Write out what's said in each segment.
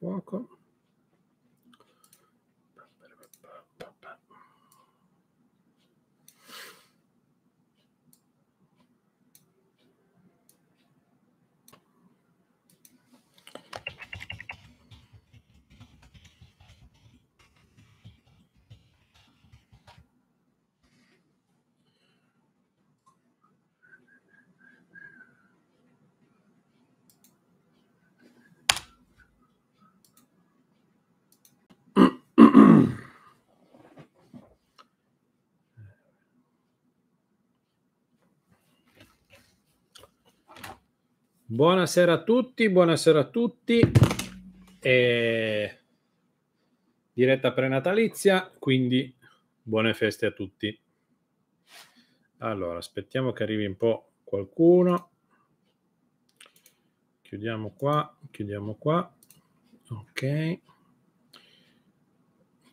welcome. Buonasera a tutti, buonasera a tutti. E... Diretta prenatalizia, quindi buone feste a tutti. Allora, aspettiamo che arrivi un po' qualcuno. Chiudiamo qua, chiudiamo qua. Ok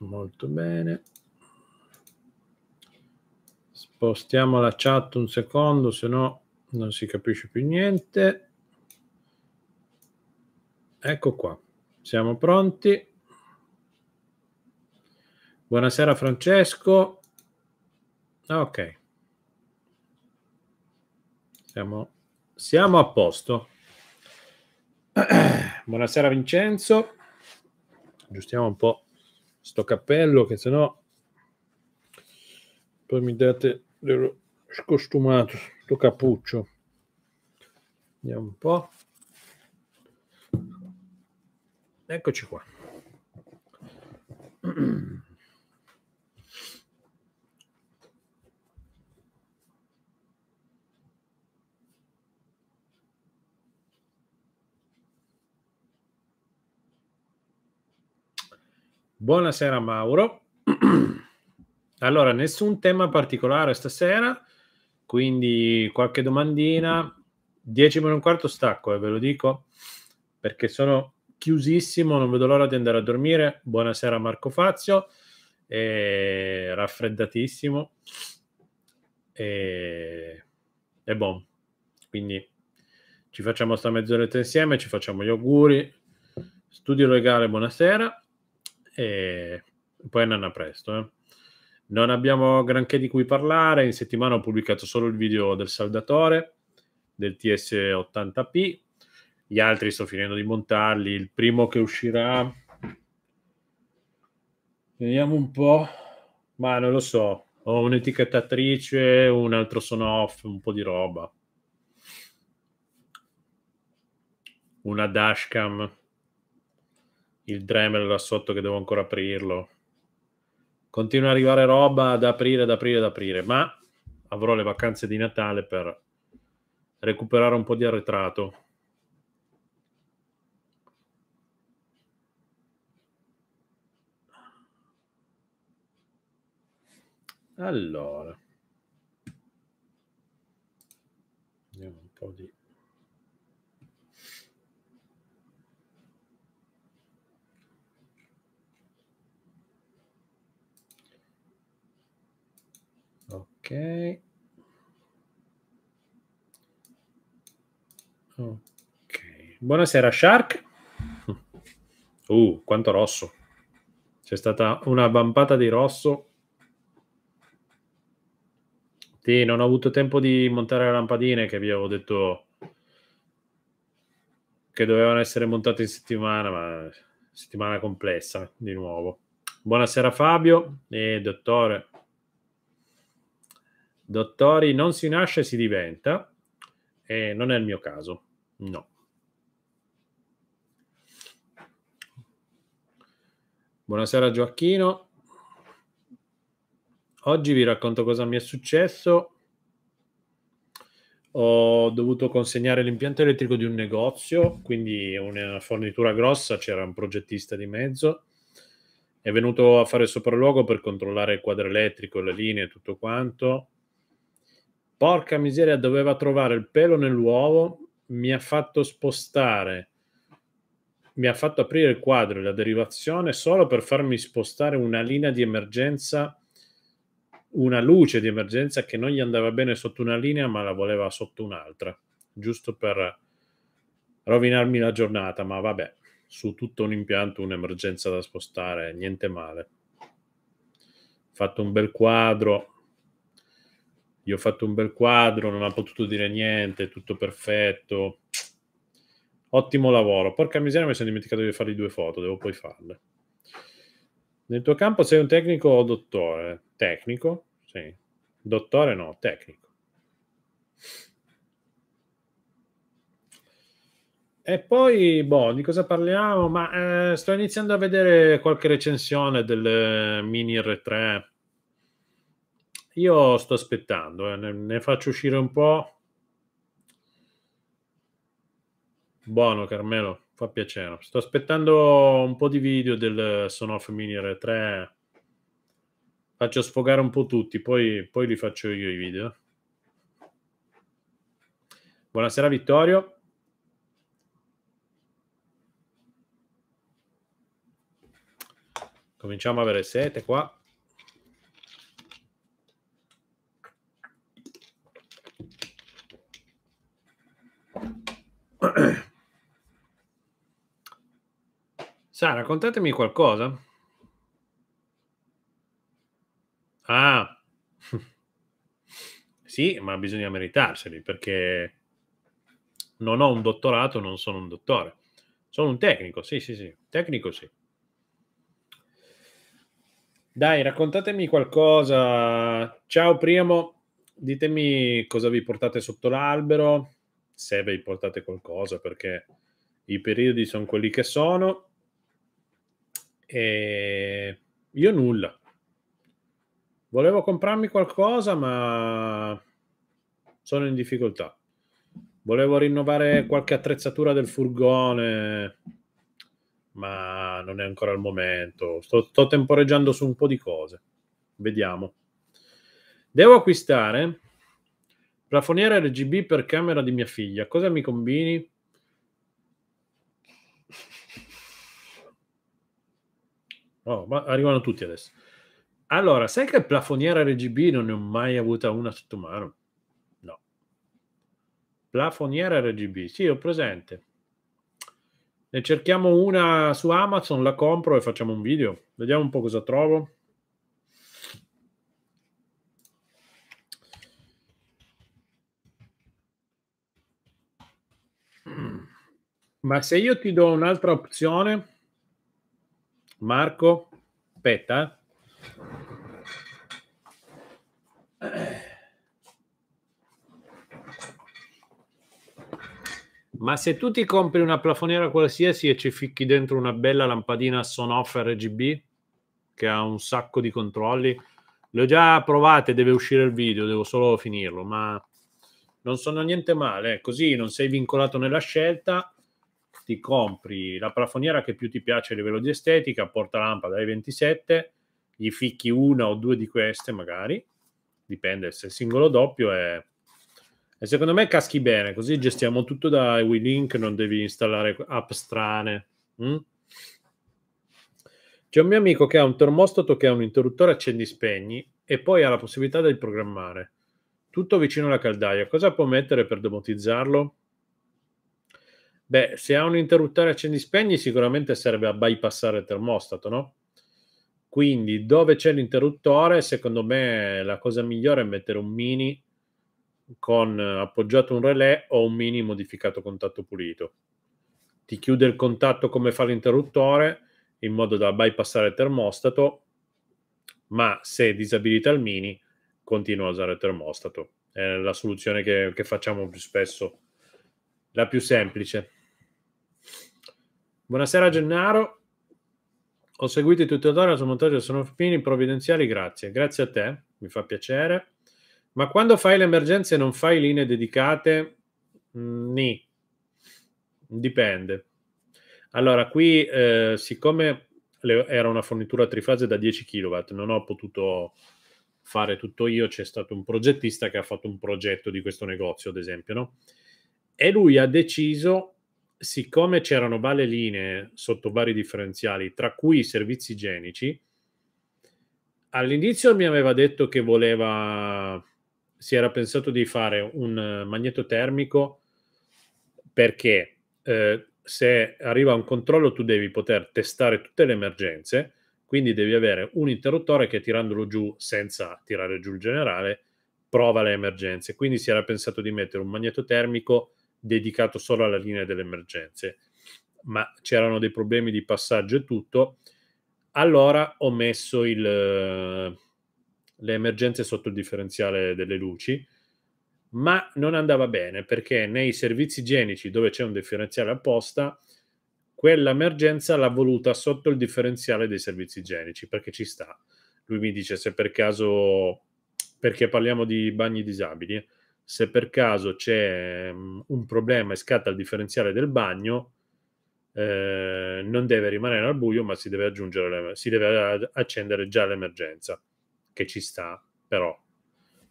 molto bene. Spostiamo la chat un secondo, se no non si capisce più niente. Ecco qua, siamo pronti. Buonasera Francesco. Ok. Siamo, siamo a posto. Buonasera Vincenzo. Aggiustiamo un po' sto cappello che sennò poi mi date dello scostumato sto cappuccio vediamo un po' eccoci qua Buonasera Mauro. Allora, nessun tema particolare stasera, quindi qualche domandina. 10 meno un quarto stacco, eh, ve lo dico, perché sono chiusissimo, non vedo l'ora di andare a dormire. Buonasera Marco Fazio, eh, raffreddatissimo. E eh, buon. Quindi ci facciamo sta mezz'oretta insieme, ci facciamo gli auguri. Studio legale, buonasera e poi andranno presto. Eh. Non abbiamo granché di cui parlare, in settimana ho pubblicato solo il video del saldatore del TS80P, gli altri sto finendo di montarli, il primo che uscirà, vediamo un po', ma non lo so, ho un'etichettatrice, un altro sono off, un po' di roba, una dashcam il Dremel là sotto che devo ancora aprirlo. Continua ad arrivare roba da aprire, da aprire, da aprire, ma avrò le vacanze di Natale per recuperare un po' di arretrato. Allora. Ok. Ok. Buonasera Shark. Uh, quanto rosso. C'è stata una vampata di rosso. Sì, non ho avuto tempo di montare le lampadine che vi avevo detto che dovevano essere montate in settimana, ma settimana complessa di nuovo. Buonasera Fabio e dottore. Dottori non si nasce, si diventa. E non è il mio caso, no. Buonasera Gioacchino. Oggi vi racconto cosa mi è successo. Ho dovuto consegnare l'impianto elettrico di un negozio, quindi una fornitura grossa, c'era un progettista di mezzo. È venuto a fare sopralluogo per controllare il quadro elettrico, le linee tutto quanto porca miseria, doveva trovare il pelo nell'uovo, mi ha fatto spostare, mi ha fatto aprire il quadro e la derivazione solo per farmi spostare una linea di emergenza, una luce di emergenza che non gli andava bene sotto una linea ma la voleva sotto un'altra, giusto per rovinarmi la giornata, ma vabbè, su tutto un impianto un'emergenza da spostare, niente male. Fatto un bel quadro, gli ho fatto un bel quadro, non ha potuto dire niente, tutto perfetto. Ottimo lavoro. Porca miseria, mi sono dimenticato di fargli due foto, devo poi farle. Nel tuo campo sei un tecnico o dottore? Tecnico? Sì. Dottore no, tecnico. E poi, boh, di cosa parliamo? Ma eh, sto iniziando a vedere qualche recensione del eh, mini R3 io sto aspettando, eh, ne, ne, faccio uscire un po'. Buono Carmelo, fa piacere. Sto aspettando un po' di video del Sonoff Miniere 3. Faccio sfogare un po' tutti, poi, poi li faccio io i video. Buonasera Vittorio. Cominciamo a avere sete qua. Sa, raccontatemi qualcosa. Ah, sì, ma bisogna meritarseli perché non ho un dottorato, non sono un dottore. Sono un tecnico, sì, sì, sì, tecnico sì. Dai, raccontatemi qualcosa. Ciao Primo, ditemi cosa vi portate sotto l'albero, se vi portate qualcosa perché i periodi sono quelli che sono e io nulla volevo comprarmi qualcosa ma sono in difficoltà volevo rinnovare qualche attrezzatura del furgone ma non è ancora il momento sto, sto temporeggiando su un po' di cose vediamo devo acquistare Plafoniera RGB per camera di mia figlia. Cosa mi combini? Oh, ma arrivano tutti adesso. Allora, sai che plafoniera RGB non ne ho mai avuta una sotto mano? No. Plafoniera RGB, sì, ho presente. Ne cerchiamo una su Amazon, la compro e facciamo un video. Vediamo un po' cosa trovo. Ma se io ti do un'altra opzione, Marco, aspetta. Eh. Ma se tu ti compri una plafoniera qualsiasi e ci ficchi dentro una bella lampadina Sonoff RGB che ha un sacco di controlli, le ho già provate, deve uscire il video, devo solo finirlo, ma non sono niente male, eh. così non sei vincolato nella scelta ti compri la plafoniera che più ti piace a livello di estetica, porta lampada dai 27, gli ficchi una o due di queste magari, dipende se è singolo o doppio è... E secondo me caschi bene, così gestiamo tutto da WeLink, non devi installare app strane. Mm? C'è un mio amico che ha un termostato che ha un interruttore accendi spegni e poi ha la possibilità di programmare. Tutto vicino alla caldaia. Cosa può mettere per domotizzarlo? Beh, se ha un interruttore accendi spegni, sicuramente serve a bypassare il termostato, no? Quindi dove c'è l'interruttore, secondo me la cosa migliore è mettere un mini con eh, appoggiato un relè o un mini modificato contatto pulito. Ti chiude il contatto come fa l'interruttore in modo da bypassare il termostato, ma se disabilita il mini continua a usare il termostato. È la soluzione che, che facciamo più spesso, la più semplice. Buonasera Gennaro, ho seguito i tutorial sul montaggio sono fini provvidenziali, grazie. Grazie a te, mi fa piacere. Ma quando fai le emergenze non fai linee dedicate? Mm, ni. Dipende. Allora, qui eh, siccome le, era una fornitura trifase da 10 kW, non ho potuto fare tutto io, c'è stato un progettista che ha fatto un progetto di questo negozio, ad esempio, no? E lui ha deciso siccome c'erano varie linee sotto vari differenziali, tra cui i servizi igienici, all'inizio mi aveva detto che voleva, si era pensato di fare un eh, magneto termico perché eh, se arriva un controllo tu devi poter testare tutte le emergenze, quindi devi avere un interruttore che tirandolo giù senza tirare giù il generale prova le emergenze. Quindi si era pensato di mettere un magneto termico dedicato solo alla linea delle emergenze, ma c'erano dei problemi di passaggio e tutto, allora ho messo il, le emergenze sotto il differenziale delle luci, ma non andava bene perché nei servizi igienici dove c'è un differenziale apposta, quella emergenza l'ha voluta sotto il differenziale dei servizi igienici perché ci sta. Lui mi dice se per caso, perché parliamo di bagni disabili, se per caso c'è mm, un problema e scatta il differenziale del bagno, eh, non deve rimanere al buio, ma si deve, aggiungere si deve accendere già l'emergenza, che ci sta, però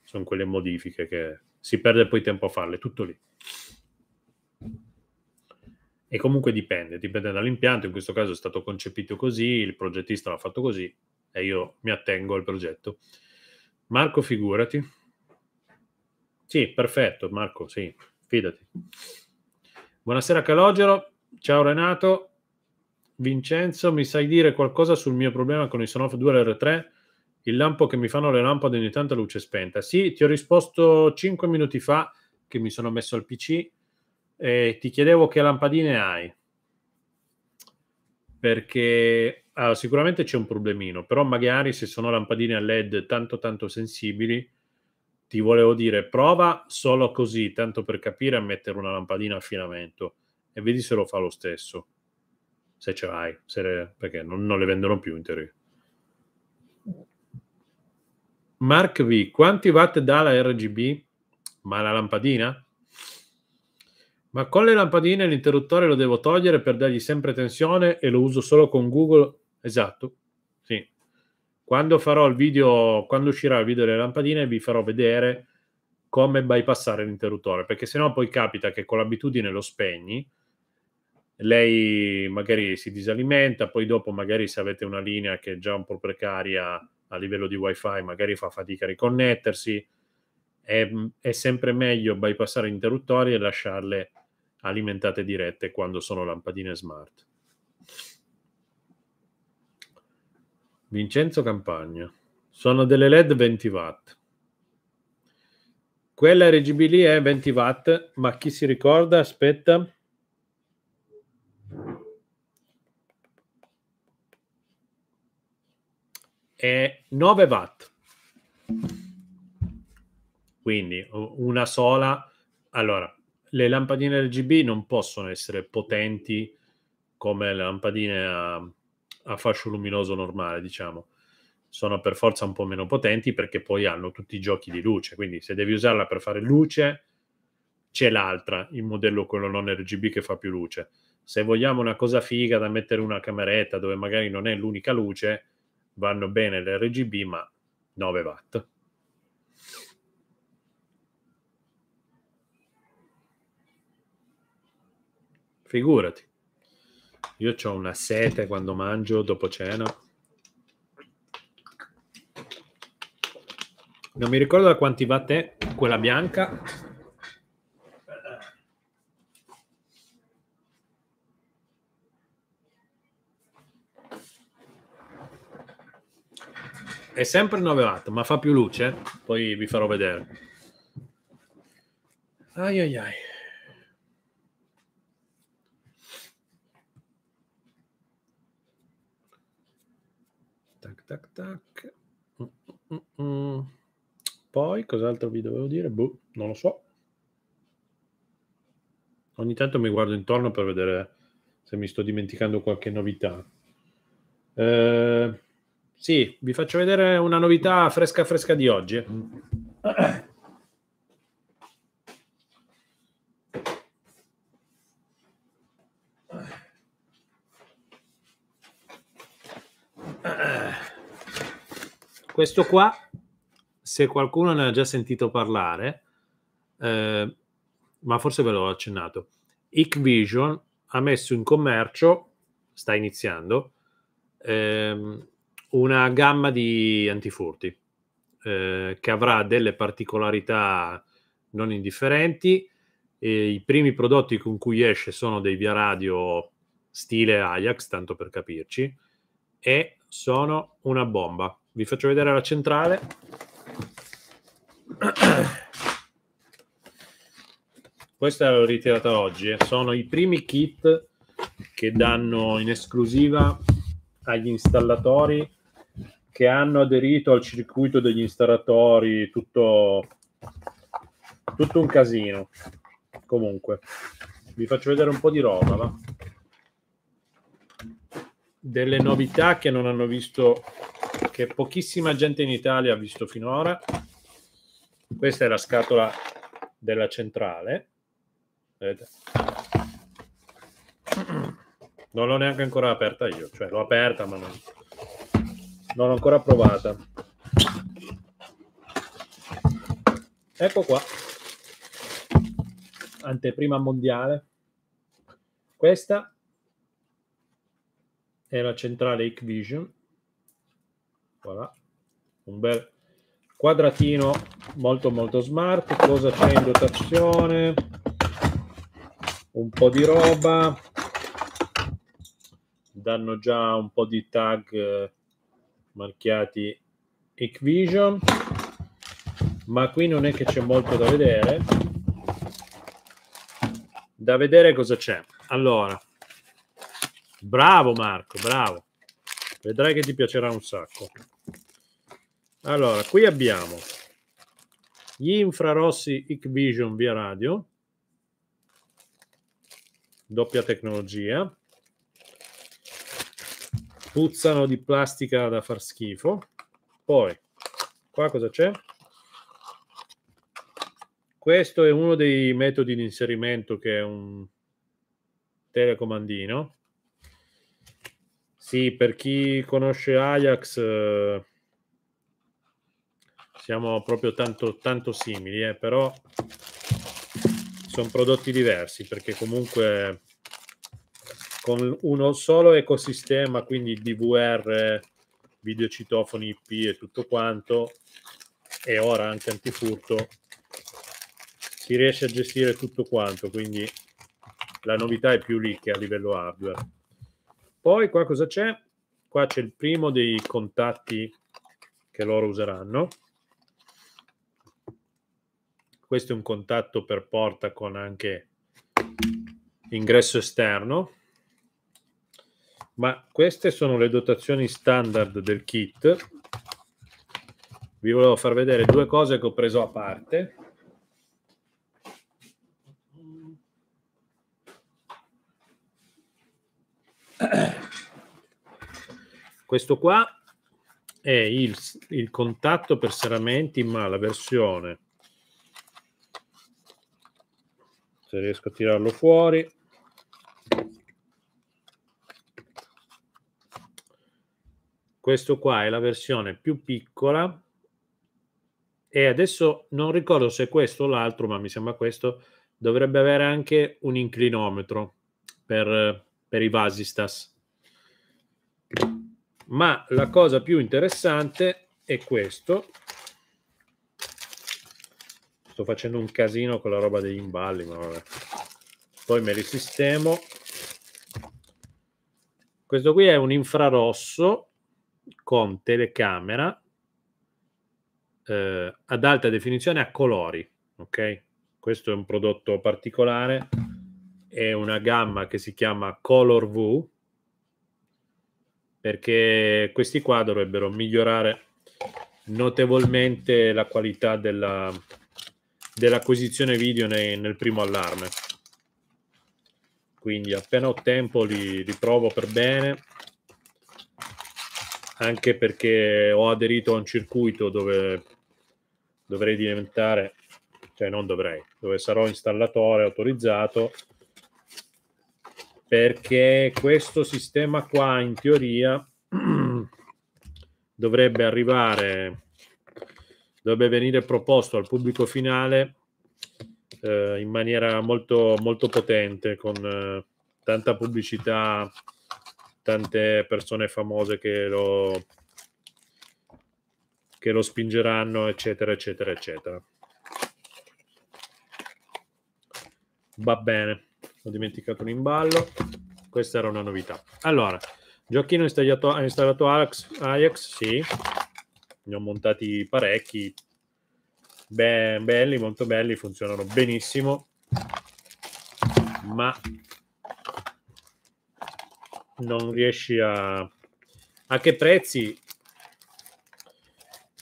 sono quelle modifiche che si perde poi tempo a farle, tutto lì. E comunque dipende, dipende dall'impianto, in questo caso è stato concepito così, il progettista l'ha fatto così e io mi attengo al progetto. Marco, figurati. Sì, perfetto, Marco, sì, fidati. Buonasera Calogero, ciao Renato. Vincenzo, mi sai dire qualcosa sul mio problema con i Sonoff 2 r 3 Il lampo che mi fanno le lampade ogni tanto a luce spenta. Sì, ti ho risposto 5 minuti fa che mi sono messo al PC e ti chiedevo che lampadine hai. Perché allora, ah, sicuramente c'è un problemino, però magari se sono lampadine a LED tanto tanto sensibili, ti volevo dire, prova solo così, tanto per capire, a mettere una lampadina a filamento e vedi se lo fa lo stesso. Se ce l'hai, se le, perché non, non, le vendono più in teoria. Mark V, quanti watt dà la RGB? Ma la lampadina? Ma con le lampadine l'interruttore lo devo togliere per dargli sempre tensione e lo uso solo con Google. Esatto, sì, quando farò il video, quando uscirà il video delle lampadine, vi farò vedere come bypassare l'interruttore, perché sennò poi capita che con l'abitudine lo spegni, lei magari si disalimenta, poi dopo magari se avete una linea che è già un po' precaria a livello di wifi, magari fa fatica a riconnettersi, è, è sempre meglio bypassare gli interruttori e lasciarle alimentate dirette quando sono lampadine smart. Vincenzo Campagna. Sono delle LED 20 watt. Quella RGB lì è 20 watt, ma chi si ricorda, aspetta. È 9 watt. Quindi una sola. Allora, le lampadine RGB non possono essere potenti come le lampadine a a fascio luminoso normale, diciamo. Sono per forza un po' meno potenti perché poi hanno tutti i giochi di luce, quindi se devi usarla per fare luce c'è l'altra, il modello quello non RGB che fa più luce. Se vogliamo una cosa figa da mettere una cameretta dove magari non è l'unica luce, vanno bene le RGB, ma 9 watt. Figurati. Io ho una sete quando mangio dopo cena. Non mi ricordo da quanti va è quella bianca. È sempre 9 watt, ma fa più luce. Poi vi farò vedere. Ai ai ai. tac, tac. Mm, mm, mm, Poi cos'altro vi dovevo dire? Boh, non lo so. Ogni tanto mi guardo intorno per vedere se mi sto dimenticando qualche novità. Eh, sì, vi faccio vedere una novità fresca fresca di oggi. Questo qua, se qualcuno ne ha già sentito parlare, eh, ma forse ve l'ho accennato, Hikvision ha messo in commercio, sta iniziando, ehm, una gamma di antifurti eh, che avrà delle particolarità non indifferenti. E I primi prodotti con cui esce sono dei via radio stile Ajax, tanto per capirci, e sono una bomba vi faccio vedere la centrale. Questa l'ho ritirata oggi, eh. sono i primi kit che danno in esclusiva agli installatori che hanno aderito al circuito degli installatori, tutto, tutto un casino. Comunque, vi faccio vedere un po' di roba, va? delle novità che non hanno visto che pochissima gente in Italia ha visto finora. Questa è la scatola della centrale. Vedete? Non l'ho neanche ancora aperta io, cioè l'ho aperta ma non, non l'ho ancora provata. Ecco qua, anteprima mondiale. Questa è la centrale Vision Voilà. Un bel quadratino molto molto smart. Cosa c'è in dotazione? Un po' di roba. Danno già un po' di tag eh, marchiati Equivision. Ma qui non è che c'è molto da vedere. Da vedere cosa c'è. Allora, bravo Marco, bravo Vedrai che ti piacerà un sacco. Allora, qui abbiamo gli infrarossi IC Vision via radio, doppia tecnologia, puzzano di plastica da far schifo. Poi, qua cosa c'è? Questo è uno dei metodi di inserimento che è un telecomandino sì, per chi conosce Ajax, eh, siamo proprio tanto, tanto simili, eh, però sono prodotti diversi perché comunque con uno solo ecosistema, quindi DVR, videocitofoni IP e tutto quanto, e ora anche antifurto, si riesce a gestire tutto quanto, quindi la novità è più lì che a livello hardware. Poi qua cosa c'è? Qua c'è il primo dei contatti che loro useranno. Questo è un contatto per porta con anche ingresso esterno. Ma queste sono le dotazioni standard del kit. Vi volevo far vedere due cose che ho preso a parte. Questo qua è il, il contatto per seramenti ma la versione, se riesco a tirarlo fuori, questo qua è la versione più piccola e adesso non ricordo se questo o l'altro, ma mi sembra questo, dovrebbe avere anche un inclinometro per, per i vasistas ma la cosa più interessante è questo. Sto facendo un casino con la roba degli imballi, ma vabbè. Poi me li sistemo. Questo qui è un infrarosso con telecamera eh, ad alta definizione a colori, ok? Questo è un prodotto particolare, è una gamma che si chiama Color V, perché questi qua dovrebbero migliorare notevolmente la qualità della, dell'acquisizione video nei, nel primo allarme. Quindi appena ho tempo li, li provo per bene, anche perché ho aderito a un circuito dove dovrei diventare, cioè non dovrei, dove sarò installatore autorizzato perché questo sistema qua in teoria dovrebbe arrivare, dovrebbe venire proposto al pubblico finale eh, in maniera molto, molto potente, con eh, tanta pubblicità, tante persone famose che lo, che lo spingeranno, eccetera, eccetera, eccetera. Va bene ho dimenticato un imballo. Questa era una novità. Allora, giochino installato, ha installato Ajax, Ajax, sì, ne ho montati parecchi, Beh, belli, molto belli, funzionano benissimo, ma non riesci a... A che prezzi?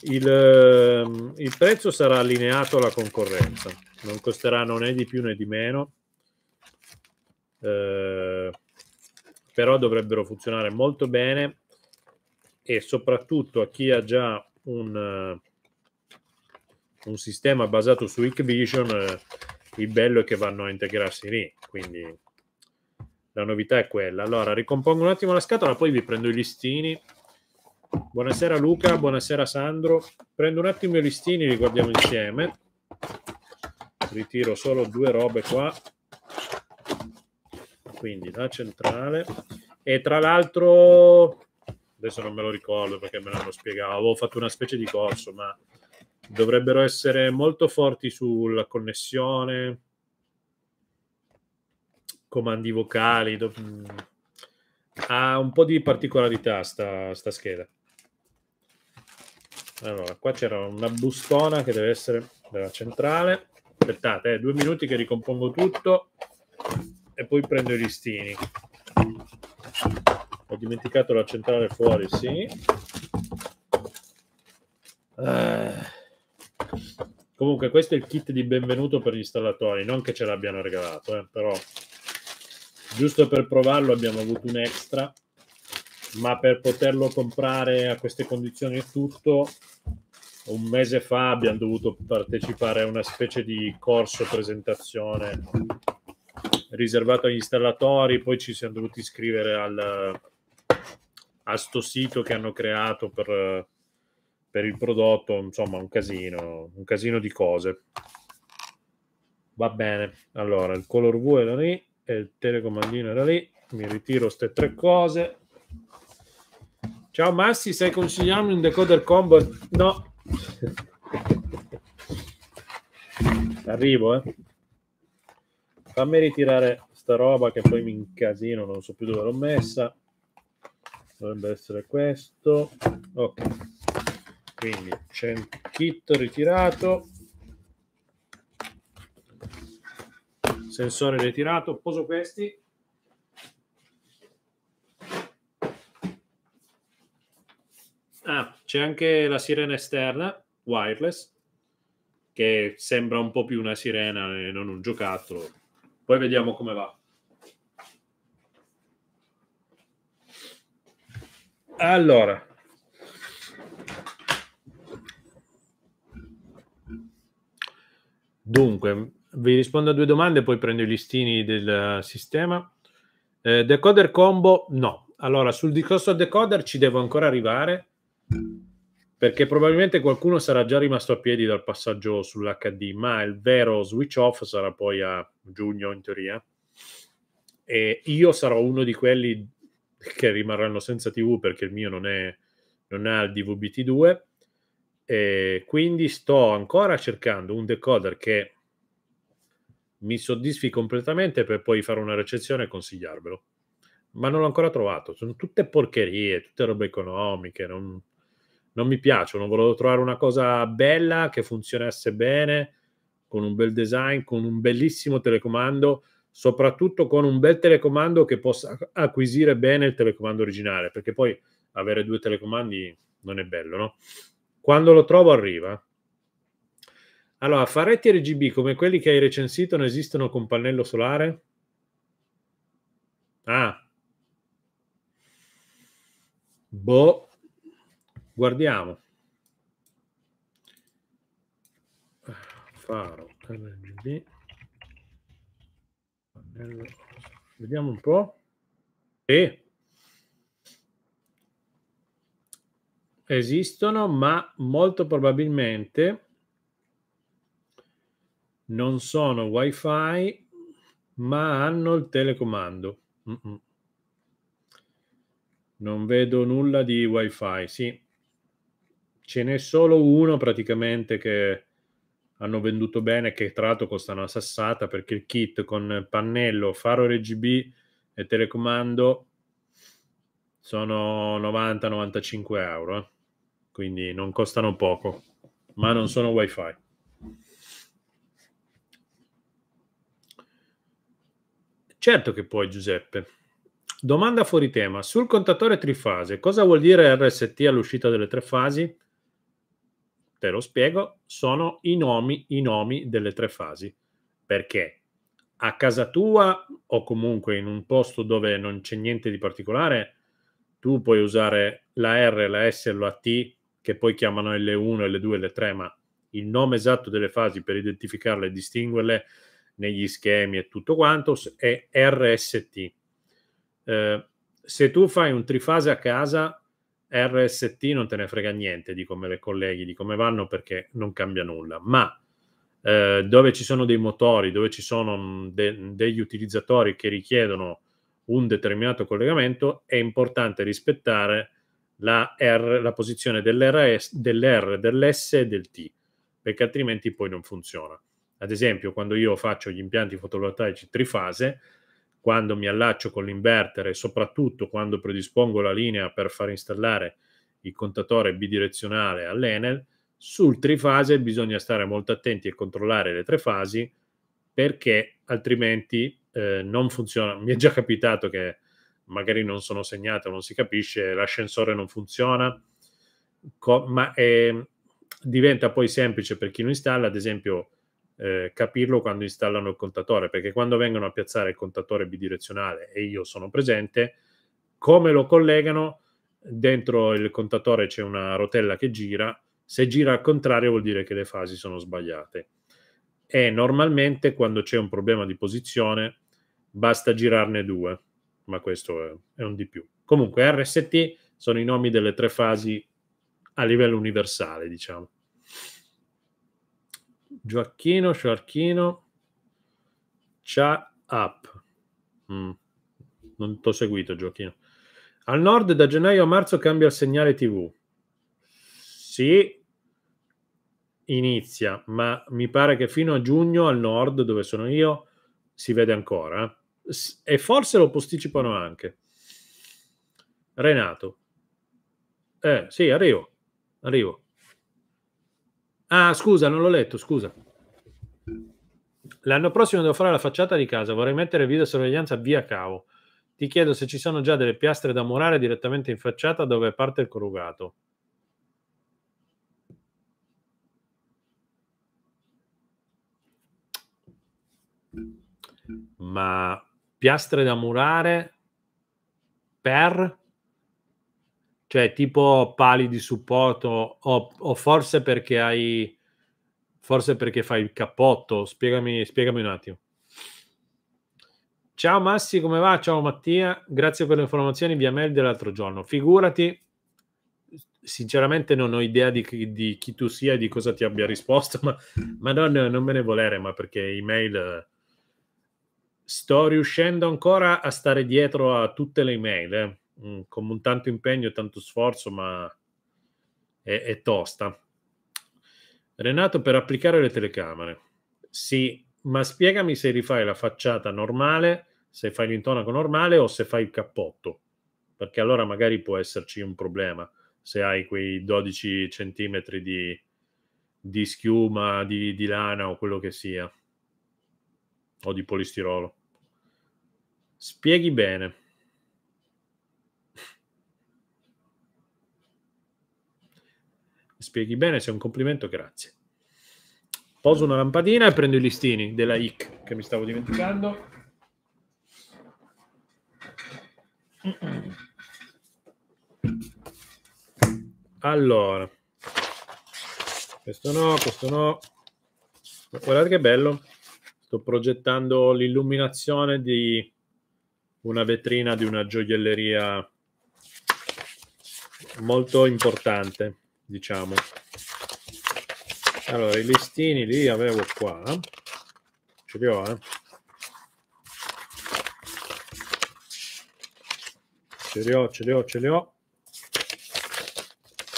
Il, ehm, il prezzo sarà allineato alla concorrenza, non costerà né di più né di meno eh, però dovrebbero funzionare molto bene e soprattutto a chi ha già un, eh, un sistema basato su Hikvision eh, il bello è che vanno a integrarsi lì quindi la novità è quella allora ricompongo un attimo la scatola poi vi prendo i listini buonasera Luca buonasera Sandro prendo un attimo i listini li guardiamo insieme ritiro solo due robe qua quindi la centrale e tra l'altro adesso non me lo ricordo perché me l'hanno spiegato, avevo fatto una specie di corso, ma dovrebbero essere molto forti sulla connessione, comandi vocali, do... Mm, ha un po' di particolarità sta, sta scheda. Allora, qua c'era una bustona che deve essere della centrale. Aspettate, eh, due minuti che ricompongo tutto e poi prendo i listini. Ho dimenticato la centrale fuori, sì. Eh. Comunque, questo è il kit di benvenuto per gli installatori. Non che ce l'abbiano regalato, eh, però giusto per provarlo abbiamo avuto un extra. Ma per poterlo comprare a queste condizioni tutto, un mese fa abbiamo dovuto partecipare a una specie di corso presentazione riservato agli installatori, poi ci siamo dovuti iscrivere al, a sto sito che hanno creato per, per il prodotto, insomma un casino, un casino di cose. Va bene, allora il color V era lì, il telecomandino era lì, mi ritiro queste tre cose. Ciao Massi, sai consigliarmi un decoder combo? No. Arrivo, eh. Fammi ritirare sta roba che poi mi incasino, non so più dove l'ho messa. Dovrebbe essere questo. Ok. Quindi c'è il kit ritirato. Sensore ritirato, poso questi. Ah, c'è anche la sirena esterna wireless che sembra un po' più una sirena e non un giocattolo poi vediamo come va. Allora. Dunque, vi rispondo a due domande, poi prendo i listini del sistema. Eh, decoder combo, no. Allora, sul discorso decoder ci devo ancora arrivare perché probabilmente qualcuno sarà già rimasto a piedi dal passaggio sull'HD, ma il vero switch off sarà poi a giugno in teoria. E io sarò uno di quelli che rimarranno senza TV perché il mio non, è, non ha il DVB-T2 e quindi sto ancora cercando un decoder che mi soddisfi completamente per poi fare una recensione e consigliarvelo. Ma non l'ho ancora trovato, sono tutte porcherie, tutte robe economiche, non, non mi piacciono, volevo trovare una cosa bella che funzionasse bene, con un bel design, con un bellissimo telecomando, soprattutto con un bel telecomando che possa acquisire bene il telecomando originale, perché poi avere due telecomandi non è bello, no? Quando lo trovo arriva. Allora, faretti RGB come quelli che hai recensito non esistono con pannello solare? Ah. Boh, Guardiamo. Faro RGB. Vediamo un po'. E esistono, ma molto probabilmente non sono wifi, ma hanno il telecomando. Mm -mm. Non vedo nulla di wifi, sì, ce n'è solo uno praticamente che hanno venduto bene, che tra l'altro costa una sassata perché il kit con pannello, faro RGB e telecomando sono 90-95 euro, eh. quindi non costano poco, ma non sono wifi. Certo che puoi Giuseppe. Domanda fuori tema. Sul contatore trifase, cosa vuol dire RST all'uscita delle tre fasi? te lo spiego, sono i nomi, i nomi delle tre fasi. Perché a casa tua o comunque in un posto dove non c'è niente di particolare, tu puoi usare la R, la S e la T che poi chiamano L1, L2, L3, ma il nome esatto delle fasi per identificarle e distinguerle negli schemi e tutto quanto è RST. Eh, se tu fai un trifase a casa, RST non te ne frega niente di come le colleghi, di come vanno, perché non cambia nulla. Ma eh, dove ci sono dei motori, dove ci sono mm, de- degli utilizzatori che richiedono un determinato collegamento, è importante rispettare la, R, la posizione dell'RS, dell'R, dell'S e del T, perché altrimenti poi non funziona. Ad esempio, quando io faccio gli impianti fotovoltaici trifase, quando mi allaccio con l'inverter e soprattutto quando predispongo la linea per far installare il contatore bidirezionale all'Enel, sul trifase bisogna stare molto attenti e controllare le tre fasi perché altrimenti eh, non funziona. Mi è già capitato che magari non sono segnato, non si capisce, l'ascensore non funziona, co- ma eh, diventa poi semplice per chi lo installa, ad esempio eh, capirlo quando installano il contatore, perché quando vengono a piazzare il contatore bidirezionale e io sono presente, come lo collegano? Dentro il contatore c'è una rotella che gira, se gira al contrario vuol dire che le fasi sono sbagliate. E normalmente quando c'è un problema di posizione basta girarne due, ma questo è un di più. Comunque RST sono i nomi delle tre fasi a livello universale, diciamo. Gioacchino, Gioacchino, Cia Up. Mm. Non t'ho seguito, Gioacchino. Al nord da gennaio a marzo cambia il segnale TV. Sì, inizia, ma mi pare che fino a giugno al nord, dove sono io, si vede ancora. Eh. E forse lo posticipano anche. Renato. Eh, sì, arrivo. Arrivo. Ah, scusa, non l'ho letto, scusa. L'anno prossimo devo fare la facciata di casa, vorrei mettere videosorveglianza via cavo. Ti chiedo se ci sono già delle piastre da murare direttamente in facciata dove parte il corrugato. Ma piastre da murare per cioè tipo pali di supporto o, o forse perché hai forse perché fai il cappotto spiegami, spiegami un attimo ciao Massi come va? ciao Mattia grazie per le informazioni via mail dell'altro giorno figurati sinceramente non ho idea di, di chi tu sia e di cosa ti abbia risposto ma, ma non, non me ne volere ma perché email sto riuscendo ancora a stare dietro a tutte le email eh mh, mm, con tanto impegno e tanto sforzo, ma è, è tosta. Renato, per applicare le telecamere, sì, ma spiegami se rifai la facciata normale, se fai l'intonaco normale o se fai il cappotto, perché allora magari può esserci un problema se hai quei 12 centimetri di, di schiuma, di, di, lana o quello che sia, o di polistirolo. Spieghi bene. spieghi bene, se è un complimento, grazie. Poso una lampadina e prendo i listini della IC che mi stavo dimenticando. Allora, questo no, questo no. Guardate che bello. Sto progettando l'illuminazione di una vetrina di una gioielleria molto importante diciamo. Allora, i listini li avevo qua, ce li ho, eh? Ce li ho, ce li ho, ce li ho.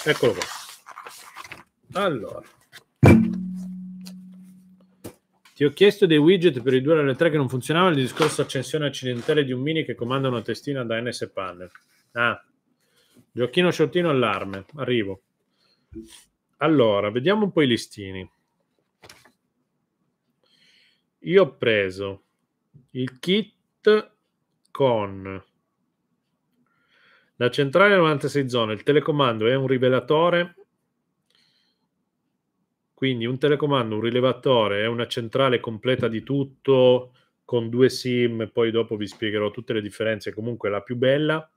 Eccolo qua. Allora. Ti ho chiesto dei widget per ridurre alle tre che non funzionavano il discorso accensione accidentale di un mini che comanda una testina da NS Panel. Ah, giochino sciottino allarme, arrivo. Allora, vediamo un po' i listini. Io ho preso il kit con la centrale 96 zone, il telecomando è un rivelatore, quindi un telecomando, un rilevatore è una centrale completa di tutto con due sim, poi dopo vi spiegherò tutte le differenze, comunque la più bella.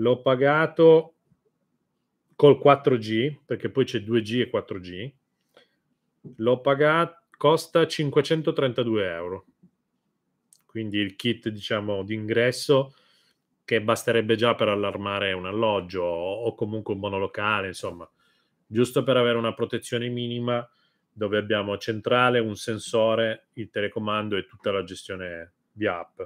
L'ho pagato col 4G, perché poi c'è 2G e 4G, l'ho pagato, costa 532 euro. Quindi il kit, diciamo, d'ingresso che basterebbe già per allarmare un alloggio o, comunque un monolocale, insomma, giusto per avere una protezione minima dove abbiamo centrale, un sensore, il telecomando e tutta la gestione via app.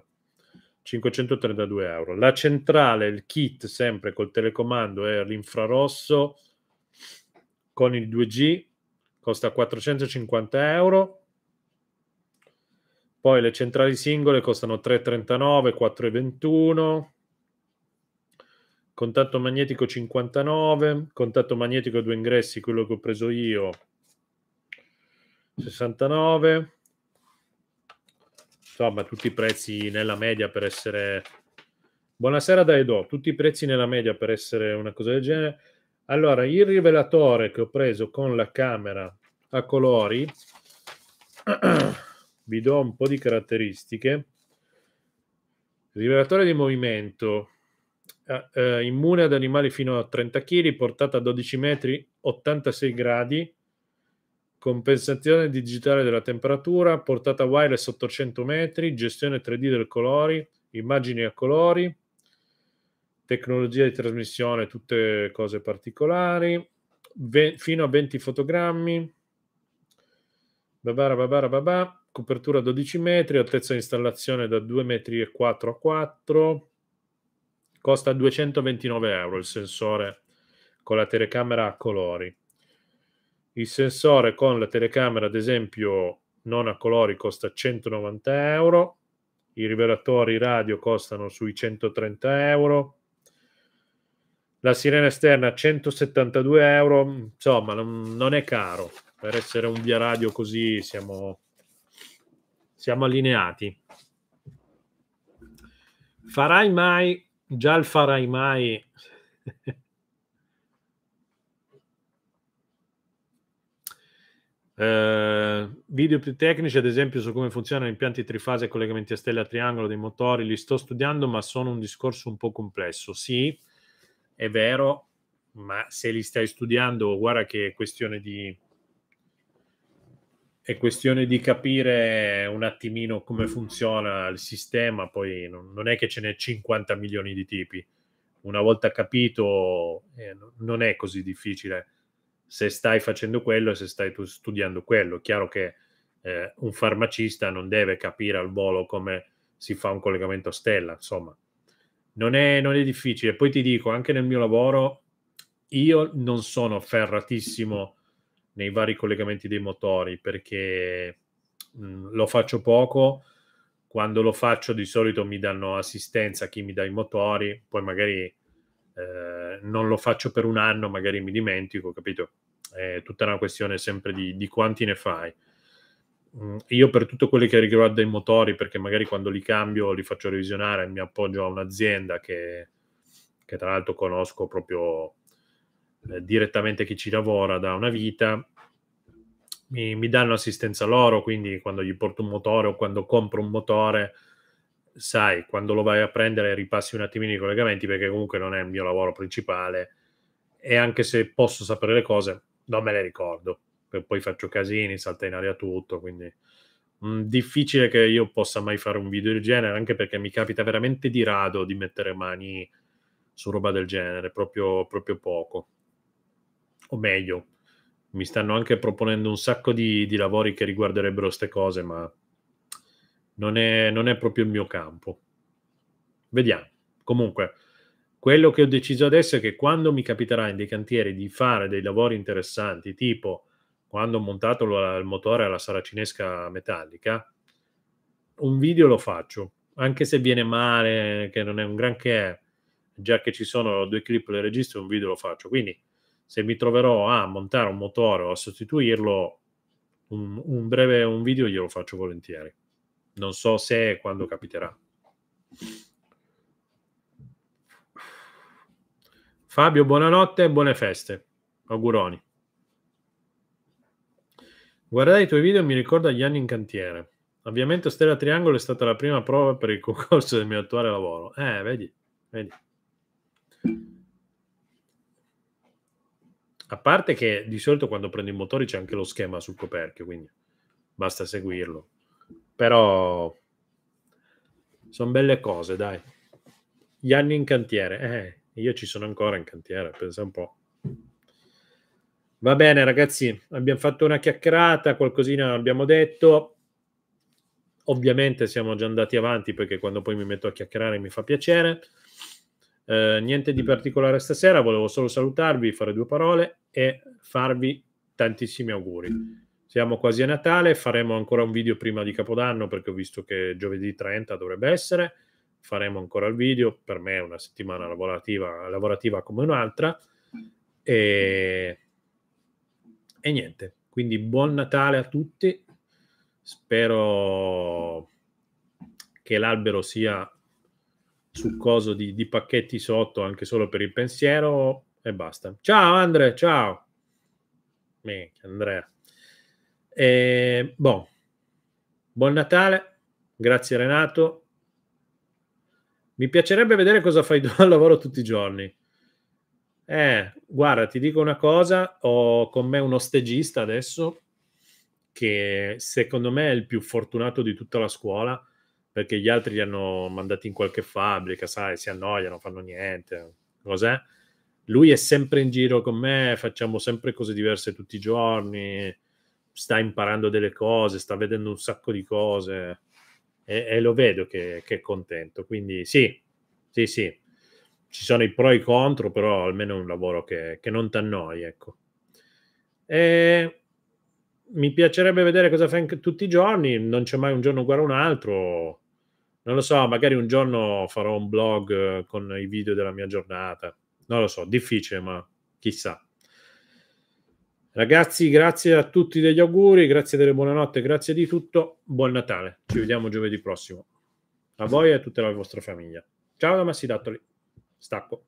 532 euro. La centrale, il kit sempre col telecomando e l'infrarosso con il 2G costa 450 euro. Poi le centrali singole costano 3,39, 4,21. Contatto magnetico 59, contatto magnetico a due ingressi, quello che ho preso io 69 insomma, tutti i prezzi nella media per essere... Buonasera da Edo, tutti i prezzi nella media per essere una cosa del genere. Allora, il rivelatore che ho preso con la camera a colori, vi do un po' di caratteristiche. Rivelatore di movimento, eh, eh immune ad animali fino a 30 kg, portata a 12 metri, 86 gradi, compensazione digitale della temperatura, portata wireless 800 metri, gestione 3D del colori, immagini a colori, tecnologia di trasmissione, tutte cose particolari, ve- fino a 20 fotogrammi, babara babara babà, copertura 12 metri, altezza di installazione da 2,4 metri a 4, costa 229 euro il sensore con la telecamera a colori il sensore con la telecamera ad esempio non a colori costa 190 euro i rivelatori radio costano sui 130 euro la sirena esterna 172 euro insomma non, è caro per essere un via radio così siamo, siamo allineati farai mai già il farai mai Eh, video più tecnici, ad esempio, su come funzionano gli impianti trifase e collegamenti a stelle a triangolo dei motori, li sto studiando, ma sono un discorso un po' complesso. Sì, è vero, ma se li stai studiando, guarda che è questione di è questione di capire un attimino come funziona il sistema, poi non, è che ce n'è 50 milioni di tipi. Una volta capito, eh, non è così difficile se stai facendo quello e se stai tu studiando quello. Chiaro che eh, un farmacista non deve capire al volo come si fa un collegamento a stella, insomma. Non è, non è difficile. Poi ti dico, anche nel mio lavoro, io non sono ferratissimo nei vari collegamenti dei motori perché mh, mm, lo faccio poco. Quando lo faccio di solito mi danno assistenza chi mi dà i motori, poi magari eh, non lo faccio per un anno, magari mi dimentico, capito? È tutta una questione sempre di, di quanti ne fai. Mm, io per tutto quello che riguarda i motori, perché magari quando li cambio, li faccio revisionare, mi appoggio a un'azienda che, che tra l'altro conosco proprio eh, direttamente chi ci lavora da una vita, mi, mi danno assistenza loro, quindi quando gli porto un motore o quando compro un motore sai, quando lo vai a prendere ripassi un attimino i collegamenti perché comunque non è il mio lavoro principale e anche se posso sapere le cose non me le ricordo, poi faccio casini, salta in aria tutto, quindi mh, mm, difficile che io possa mai fare un video del genere, anche perché mi capita veramente di rado di mettere mani su roba del genere, proprio, proprio poco. O meglio, mi stanno anche proponendo un sacco di, di lavori che riguarderebbero queste cose, ma non è, non è proprio il mio campo. Vediamo. Comunque, quello che ho deciso adesso è che quando mi capiterà in dei cantieri di fare dei lavori interessanti, tipo quando ho montato il motore alla saracinesca metallica, un video lo faccio, anche se viene male, che non è un granché, già che ci sono due clip le registro, un video lo faccio. Quindi se mi troverò a montare un motore o a sostituirlo, un, un breve un video glielo faccio volentieri. Non so se e quando capiterà. Fabio, buonanotte e buone feste. Auguroni. Guardare i tuoi video mi ricorda gli anni in cantiere. Ovviamente Stella Triangolo è stata la prima prova per il concorso del mio attuale lavoro. Eh, vedi, vedi. A parte che di solito quando prendo i motori c'è anche lo schema sul coperchio, quindi basta seguirlo. Però sono belle cose, dai. Gli anni in cantiere. Eh, io ci sono ancora in cantiere, pensa un po'. Va bene, ragazzi, abbiamo fatto una chiacchierata, qualcosina abbiamo detto. Ovviamente siamo già andati avanti perché quando poi mi metto a chiacchierare mi fa piacere. Eh, niente di particolare stasera, volevo solo salutarvi, fare due parole e farvi tantissimi auguri. Siamo quasi a Natale, faremo ancora un video prima di Capodanno perché ho visto che giovedì 30 dovrebbe essere, faremo ancora il video, per me è una settimana lavorativa, lavorativa come un'altra e, e niente, quindi buon Natale a tutti, spero che l'albero sia sul coso di, di pacchetti sotto anche solo per il pensiero e basta. Ciao Andre, ciao. Minchia, Andrea. Eh, bon. Buon Natale, grazie Renato. Mi piacerebbe vedere cosa fai al lavoro tutti i giorni. Eh, guarda, ti dico una cosa, ho con me uno stagista adesso che secondo me è il più fortunato di tutta la scuola perché gli altri li hanno mandati in qualche fabbrica, sai, si annoiano, fanno niente, cos'è? Lui è sempre in giro con me, facciamo sempre cose diverse tutti i giorni, sta imparando delle cose, sta vedendo un sacco di cose e, e lo vedo che, che, è contento. Quindi sì, sì, sì, ci sono i pro e i contro, però almeno è un lavoro che, che non t'annoi, ecco. E mi piacerebbe vedere cosa fai tutti i giorni, non c'è mai un giorno uguale a un altro. Non lo so, magari un giorno farò un blog eh, con i video della mia giornata. Non lo so, difficile, ma chissà. Ragazzi, grazie a tutti degli auguri, grazie delle buonanotte, grazie di tutto. Buon Natale. Ci vediamo giovedì prossimo. A voi e a tutta la vostra famiglia. Ciao da Massidattoli. Stacco.